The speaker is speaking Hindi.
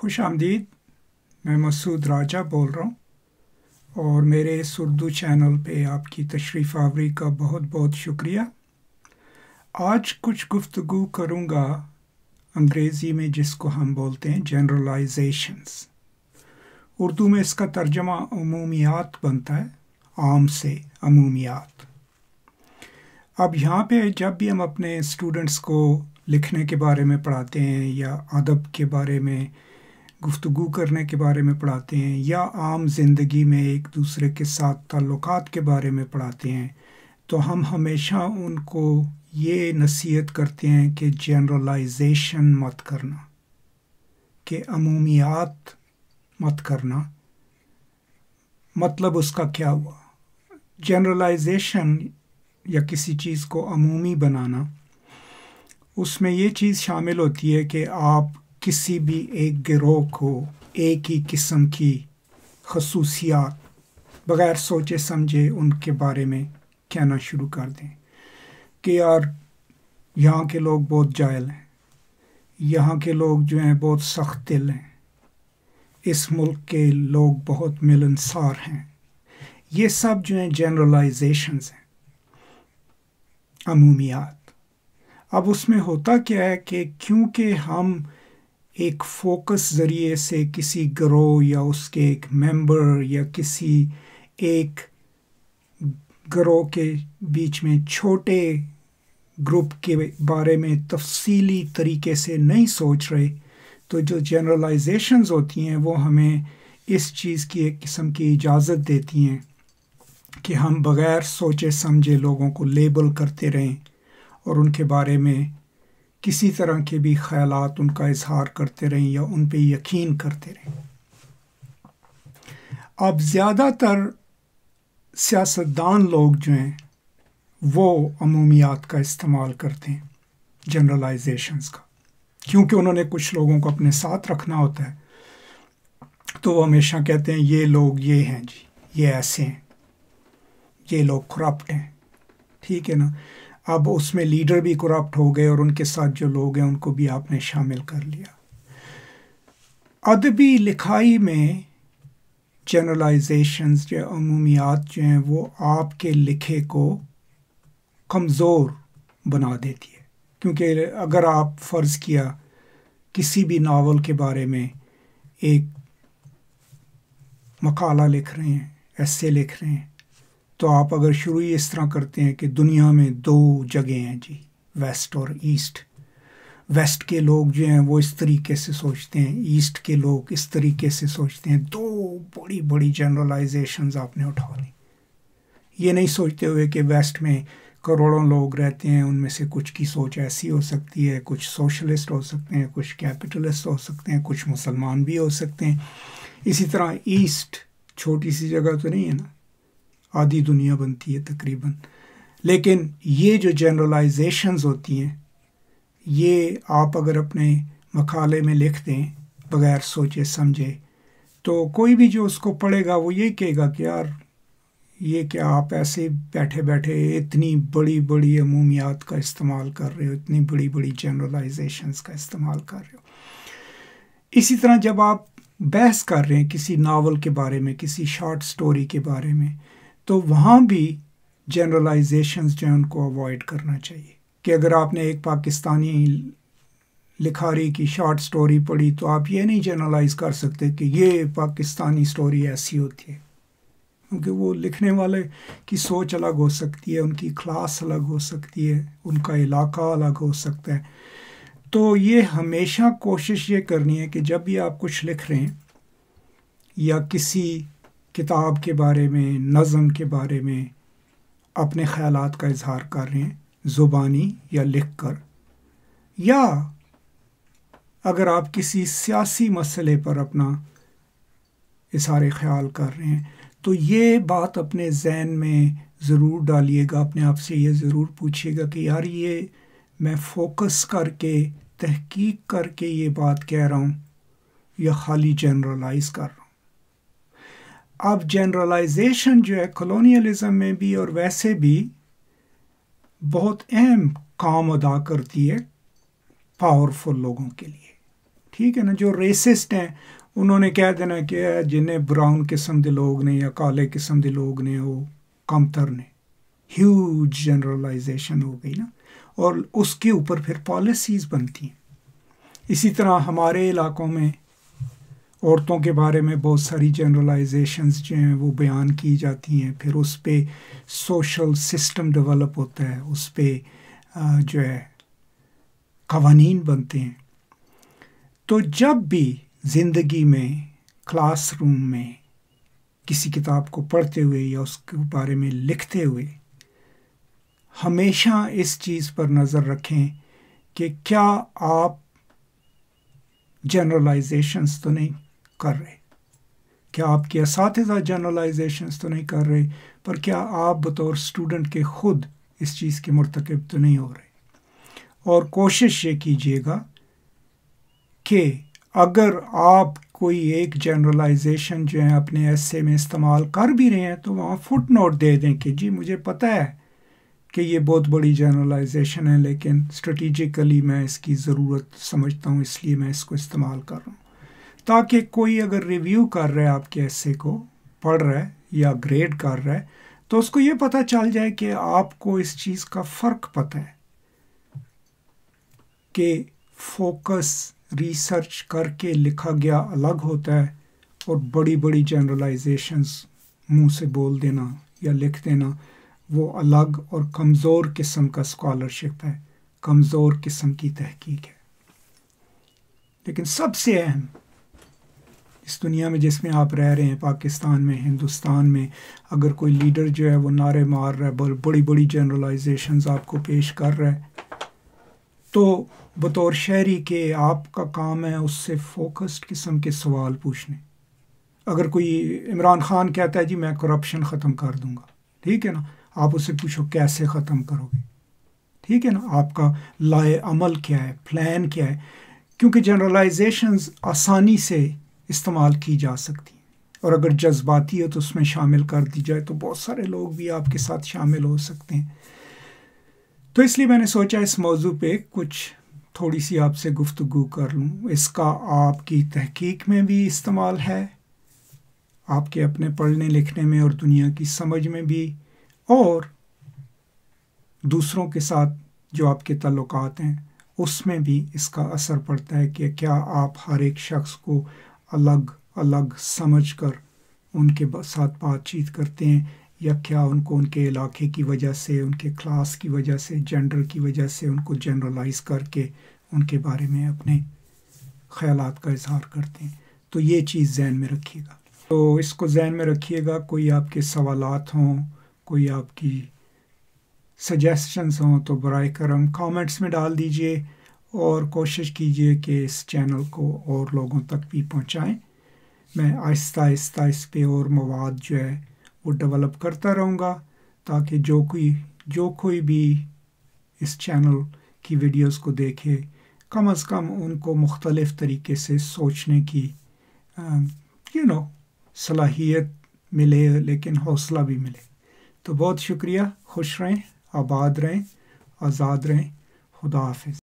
खुश आमदीद मैं मसूद राजा बोल रहा हूँ और मेरे इस उर्दू चैनल पे आपकी तशरीफ़ आवरी का बहुत बहुत शुक्रिया आज कुछ गुफ्तु करूँगा अंग्रेज़ी में जिसको हम बोलते हैं जनरलाइजेशंस उर्दू में इसका तर्जमा अमूमियात बनता है आम से अमूमियात अब यहाँ पे जब भी हम अपने स्टूडेंट्स को लिखने के बारे में पढ़ाते हैं या अदब के बारे में गुफ्तु करने के बारे में पढ़ाते हैं या आम ज़िंदगी में एक दूसरे के साथ ताल्लुक़ के बारे में पढ़ाते हैं तो हम हमेशा उनको ये नसीहत करते हैं कि जनरलाइजेशन मत करना कि अमूमियात मत करना मतलब उसका क्या हुआ जनरलाइजेशन या किसी चीज़ को अमूमी बनाना उसमें ये चीज़ शामिल होती है कि आप किसी भी एक गिरोह को एक ही किस्म की खसूसियात बग़ैर सोचे समझे उनके बारे में कहना शुरू कर दें कि यार यहाँ के लोग बहुत जायल हैं यहाँ के लोग जो हैं बहुत सख्त दिल हैं इस मुल्क के लोग बहुत मिलनसार हैं ये सब जो हैं जनरलाइजेशंस हैं अमूमियात अब उसमें होता क्या है कि क्योंकि हम एक फोकस ज़रिए से किसी ग्रोह या उसके एक मेंबर या किसी एक ग्रोह के बीच में छोटे ग्रुप के बारे में तफसीली तरीके से नहीं सोच रहे तो जो जनरलाइजेशंस होती हैं वो हमें इस चीज़ की एक किस्म की इजाज़त देती हैं कि हम बग़ैर सोचे समझे लोगों को लेबल करते रहें और उनके बारे में किसी तरह के भी ख्याल उनका इजहार करते रहें या उन पर यकीन करते रहें अब ज़्यादातर सियासतदान लोग जो हैं वो अमूमियात का इस्तेमाल करते हैं जनरलाइजेशंस का क्योंकि उन्होंने कुछ लोगों को अपने साथ रखना होता है तो वो हमेशा कहते हैं ये लोग ये हैं जी ये ऐसे हैं ये लोग करप्ट हैं ठीक है ना अब उसमें लीडर भी करप्ट हो गए और उनके साथ जो लोग हैं उनको भी आपने शामिल कर लिया अदबी लिखाई में जनरलाइजेशन जो अमूमियात जो हैं वो आपके लिखे को कमज़ोर बना देती है क्योंकि अगर आप फ़र्ज़ किया किसी भी नावल के बारे में एक मकाला लिख रहे हैं ऐसे लिख रहे हैं तो आप अगर शुरू ही इस तरह करते हैं कि दुनिया में दो जगह हैं जी वेस्ट और ईस्ट वेस्ट के लोग जो हैं वो इस तरीके से सोचते हैं ईस्ट के लोग इस तरीके से सोचते हैं दो बड़ी बड़ी जनरलाइजेशंस आपने उठा ली ये नहीं सोचते हुए कि वेस्ट में करोड़ों लोग रहते हैं उनमें से कुछ की सोच ऐसी हो सकती है कुछ सोशलिस्ट हो सकते हैं कुछ कैपिटलिस्ट हो सकते हैं कुछ मुसलमान भी हो सकते हैं इसी तरह ईस्ट छोटी सी जगह तो नहीं है ना आधी दुनिया बनती है तकरीबन लेकिन ये जो जनरलाइजेशंस होती हैं ये आप अगर अपने मखाले में लिख दें बगैर सोचे समझे तो कोई भी जो उसको पढ़ेगा वो ये कहेगा कि यार ये क्या आप ऐसे बैठे बैठे इतनी बड़ी बड़ी अमूमियात का इस्तेमाल कर रहे हो इतनी बड़ी बड़ी जनरलाइजेशंस का इस्तेमाल कर रहे हो इसी तरह जब आप बहस कर रहे हैं किसी नावल के बारे में किसी शॉर्ट स्टोरी के बारे में तो वहाँ भी जनरलाइजेशन जो है उनको अवॉइड करना चाहिए कि अगर आपने एक पाकिस्तानी लिखारी की शॉर्ट स्टोरी पढ़ी तो आप ये नहीं जनरलाइज कर सकते कि ये पाकिस्तानी स्टोरी ऐसी होती है क्योंकि वो लिखने वाले की सोच अलग हो सकती है उनकी क्लास अलग हो सकती है उनका इलाका अलग हो सकता है तो ये हमेशा कोशिश ये करनी है कि जब भी आप कुछ लिख रहे हैं या किसी किताब के बारे में नज़म के बारे में अपने ख्याल का इजहार कर रहे हैं ज़ुबानी या लिख कर या अगर आप किसी सियासी मसले पर अपना इशार ख्याल कर रहे हैं तो ये बात अपने जहन में ज़रूर डालिएगा अपने आप से ये ज़रूर पूछिएगा कि यार ये मैं फोकस करके तहकीक करके ये बात कह रहा हूँ या खाली जनरलाइज कर अब जनरलाइजेशन जो है कॉलोनियलिज्म में भी और वैसे भी बहुत अहम काम अदा करती है पावरफुल लोगों के लिए ठीक है ना जो रेसिस्ट हैं उन्होंने कह देना कि जिन्हें ब्राउन किस्म के लोग ने या काले किस्म के लोग ने वो कमतर ने ह्यूज जनरलाइजेशन हो गई ना और उसके ऊपर फिर पॉलिसीज़ बनती हैं इसी तरह हमारे इलाकों में औरतों के बारे में बहुत सारी जनरलाइजेशंस जो हैं वो बयान की जाती हैं फिर उस पर सोशल सिस्टम डेवलप होता है उस पर जो है कवानी बनते हैं तो जब भी ज़िंदगी में क्लासरूम में किसी किताब को पढ़ते हुए या उसके बारे में लिखते हुए हमेशा इस चीज़ पर नज़र रखें कि क्या आप जनरलाइजेशंस तो नहीं कर रहे क्या आपके इस जनरलाइजेशंस तो नहीं कर रहे पर क्या आप बतौर स्टूडेंट के ख़ुद इस चीज़ के मरतकब तो नहीं हो रहे और कोशिश ये कीजिएगा कि अगर आप कोई एक जनरलाइजेशन जो है अपने ऐसे में इस्तेमाल कर भी रहे हैं तो वहाँ फुट नोट दे दें कि जी मुझे पता है कि ये बहुत बड़ी जनरलाइजेशन है लेकिन स्ट्रेटिजिकली मैं इसकी ज़रूरत समझता हूँ इसलिए मैं इसको इस्तेमाल कर रहा हूँ ताकि कोई अगर रिव्यू कर रहा है आपके ऐसे को पढ़ रहा है या ग्रेड कर रहा है तो उसको ये पता चल जाए कि आपको इस चीज़ का फ़र्क पता है कि फोकस रिसर्च करके लिखा गया अलग होता है और बड़ी बड़ी जनरलाइजेशंस मुंह से बोल देना या लिख देना वो अलग और कमज़ोर किस्म का स्कॉलरशिप है कमज़ोर किस्म की तहकीक है लेकिन सबसे अहम इस दुनिया में जिसमें आप रह रहे हैं पाकिस्तान में हिंदुस्तान में अगर कोई लीडर जो है वो नारे मार रहा है बड़ी बड़ी जनरलाइजेशंस आपको पेश कर रहा है तो बतौर शहरी के आपका काम है उससे फोकस्ड किस्म के सवाल पूछने अगर कोई इमरान खान कहता है जी मैं करप्शन ख़त्म कर दूंगा ठीक है ना आप उससे पूछो कैसे ख़त्म करोगे ठीक है ना आपका लाए अमल क्या है प्लान क्या है क्योंकि जनरलाइजेशंस आसानी से इस्तेमाल की जा सकती हैं और अगर जज्बाती है तो उसमें शामिल कर दी जाए तो बहुत सारे लोग भी आपके साथ शामिल हो सकते हैं तो इसलिए मैंने सोचा इस मौजू पे कुछ थोड़ी सी आपसे गुफ्तु कर लूँ इसका आपकी तहकीक में भी इस्तेमाल है आपके अपने पढ़ने लिखने में और दुनिया की समझ में भी और दूसरों के साथ जो आपके तल्लक हैं उसमें भी इसका असर पड़ता है कि क्या आप हर एक शख्स को अलग अलग समझकर उनके साथ बातचीत करते हैं या क्या उनको उनके इलाके की वजह से उनके क्लास की वजह से जेंडर की वजह से उनको जनरलाइज करके उनके बारे में अपने ख्याल का इजहार करते हैं तो ये चीज़ जहन में रखिएगा तो इसको जहन में रखिएगा कोई आपके सवाल हों कोई आपकी सजेशंस हों तो बर करम कॉमेंट्स में डाल दीजिए और कोशिश कीजिए कि इस चैनल को और लोगों तक भी पहुंचाएं मैं आहिस्ता आहिस्ता इस पर और मवाद जो है वो डेवलप करता रहूँगा ताकि जो कोई जो कोई भी इस चैनल की वीडियोस को देखे कम अज़ कम उनको मुख्तलफ़ तरीके से सोचने की यू नो सलाहियत मिले लेकिन हौसला भी मिले तो बहुत शुक्रिया खुश रहें आबाद रहें आज़ाद रहें खुदा हाफ